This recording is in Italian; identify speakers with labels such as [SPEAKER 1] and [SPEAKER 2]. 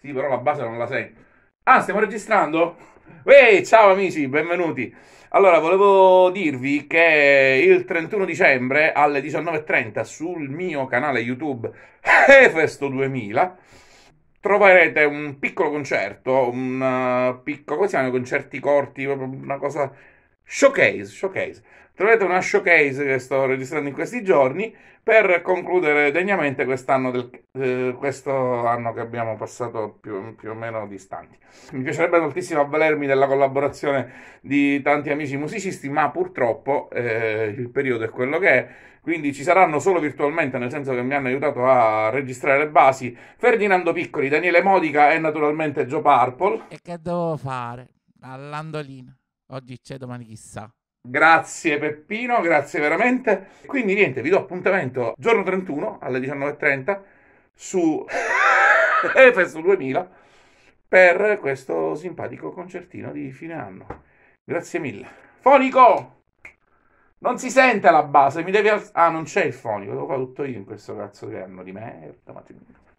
[SPEAKER 1] Sì, però la base non la sei. Ah, stiamo registrando? Ehi, ciao amici, benvenuti. Allora, volevo dirvi che il 31 dicembre alle 19.30 sul mio canale YouTube Hefesto 2000 troverete un piccolo concerto, un eh, piccolo, come si chiamano, concerti corti, una cosa Showcase, showcase. Troverete una showcase che sto registrando in questi giorni per concludere degnamente quest'anno, del, eh, questo anno che abbiamo passato più, più, o meno distanti. Mi piacerebbe moltissimo avvalermi della collaborazione di tanti amici musicisti, ma purtroppo eh, il periodo è quello che è, quindi ci saranno solo virtualmente, nel senso che mi hanno aiutato a registrare le basi Ferdinando Piccoli, Daniele Modica e naturalmente Joe Purple. E che devo fare? All'andolina. Oggi c'è, domani chissà. Grazie Peppino, grazie veramente. Quindi niente, vi do appuntamento giorno 31 alle 19.30 su Efeso 2000 per questo simpatico concertino di fine anno. Grazie mille. Fonico! Non si sente la base, mi devi alzare. Ah, non c'è il fonico, devo fare tutto io in questo cazzo
[SPEAKER 2] che anno di merda. Ma ti...